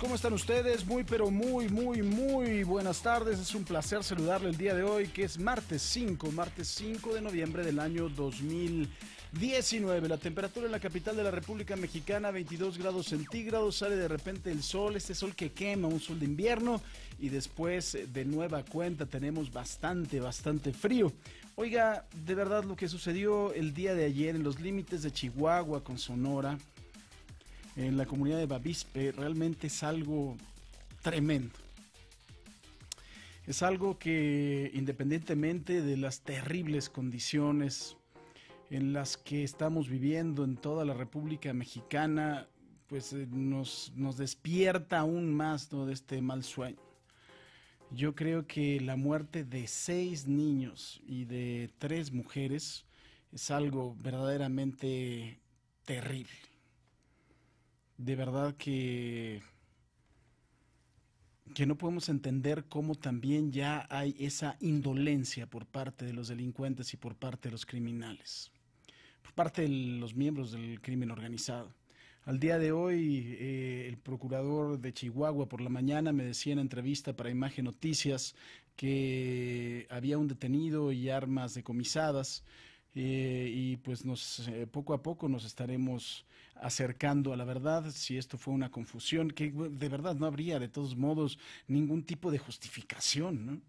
¿cómo están ustedes? Muy, pero muy, muy, muy buenas tardes. Es un placer saludarle el día de hoy, que es martes 5, martes 5 de noviembre del año 2019. La temperatura en la capital de la República Mexicana, 22 grados centígrados. Sale de repente el sol, este sol que quema, un sol de invierno. Y después, eh, de nueva cuenta, tenemos bastante, bastante frío. Oiga, de verdad lo que sucedió el día de ayer en los límites de Chihuahua con Sonora en la comunidad de Bavispe realmente es algo tremendo. Es algo que independientemente de las terribles condiciones en las que estamos viviendo en toda la República Mexicana, pues eh, nos, despierta aún más de este mal sueño. Yo creo que la muerte de seis niños y de tres mujeres es algo verdaderamente terrible de verdad que que no podemos entender cómo también ya hay esa indolencia por parte de los delincuentes y por parte de los criminales, por parte de los miembros del crimen organizado. Al día de hoy, eh, el procurador de Chihuahua por la mañana me decía en entrevista para Imagen Noticias que había un detenido y armas decomisadas. Eh, y pues nos, eh, poco a poco nos estaremos acercando a la verdad, si esto fue una confusión, que de verdad no habría de todos modos ningún tipo de justificación,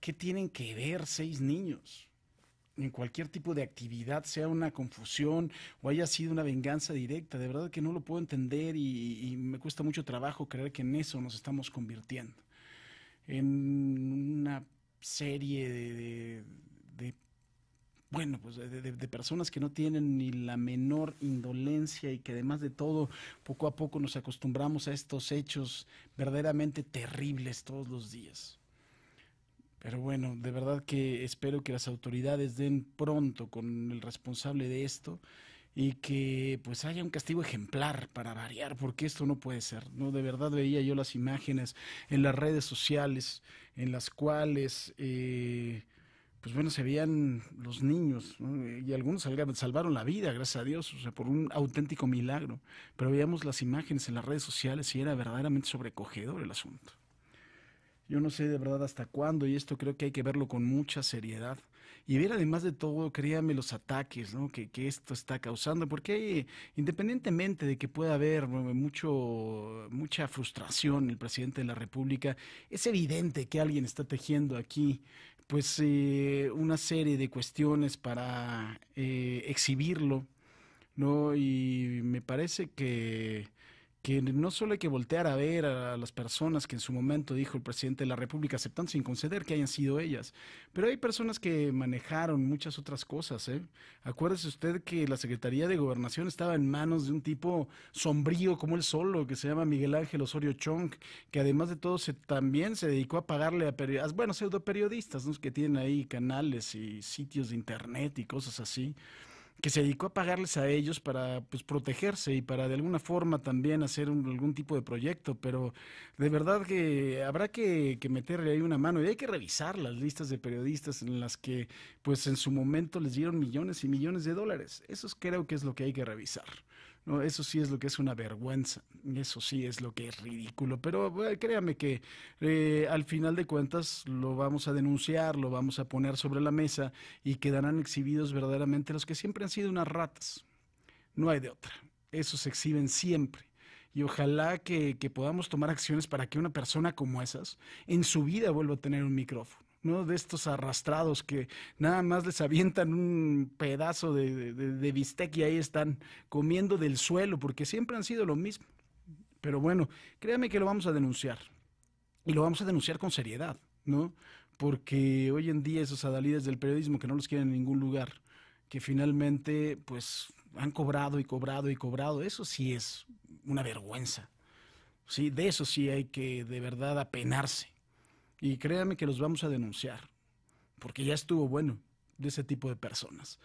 ¿Qué tienen que ver seis niños? en cualquier tipo de actividad, sea una confusión o haya sido una venganza directa. De verdad que no lo puedo entender y, me cuesta mucho trabajo creer que en eso nos estamos convirtiendo. En una serie de, bueno, pues de, personas que no tienen ni la menor indolencia y que además de todo, poco a poco nos acostumbramos a estos hechos verdaderamente terribles todos los días. Pero bueno, de verdad que espero que las autoridades den pronto con el responsable de esto y que pues haya un castigo ejemplar para variar, porque esto no puede ser, ¿no? De verdad veía yo las imágenes en las redes sociales en las cuales... Eh, pues bueno, se veían los niños y algunos salvaron la vida, gracias a Dios, o sea, por un auténtico milagro. Pero veíamos las imágenes en las redes sociales y era verdaderamente sobrecogedor el asunto. Yo no sé de verdad hasta cuándo y esto creo que hay que verlo con mucha seriedad. Y ver además de todo, créame, los ataques ¿no? que, que, esto está causando, porque independientemente de que pueda haber mucho, mucha frustración el presidente de la República, es evidente que alguien está tejiendo aquí pues eh, una serie de cuestiones para eh, exhibirlo, ¿no? Y me parece que que no solo hay que voltear a ver a las personas que en su momento dijo el presidente de la República aceptando sin conceder que hayan sido ellas, pero hay personas que manejaron muchas otras cosas. ¿eh? Acuérdese usted que la Secretaría de Gobernación estaba en manos de un tipo sombrío como él solo, que se llama Miguel Ángel Osorio Chong, que además de todo se, también se dedicó a pagarle a, periodistas, bueno, pseudo periodistas, que tienen ahí canales y sitios de internet y cosas así que se dedicó a pagarles a ellos para pues, protegerse y para de alguna forma también hacer algún tipo de proyecto, pero de verdad que habrá que, meterle ahí una mano y hay que revisar las listas de periodistas en las que pues en su momento les dieron millones y millones de dólares. Eso creo que es lo que hay que revisar. No, eso sí es lo que es una vergüenza, eso sí es lo que es ridículo, pero eh, créame que eh, al final de cuentas lo vamos a denunciar, lo vamos a poner sobre la mesa y quedarán exhibidos verdaderamente los que siempre han sido unas ratas. No hay de otra, esos se exhiben siempre y ojalá que, podamos tomar acciones para que una persona como esas en su vida vuelva a tener un micrófono. ¿no? De estos arrastrados que nada más les avientan un pedazo de, bistec y ahí están comiendo del suelo, porque siempre han sido lo mismo. Pero bueno, créame que lo vamos a denunciar. Y lo vamos a denunciar con seriedad, ¿no? Porque hoy en día esos adalides del periodismo que no los quieren en ningún lugar, que finalmente pues han cobrado y cobrado y cobrado, eso sí es una vergüenza. Sí, de eso sí hay que de verdad apenarse. Y créame que los vamos a denunciar, porque ya estuvo bueno de ese tipo de personas.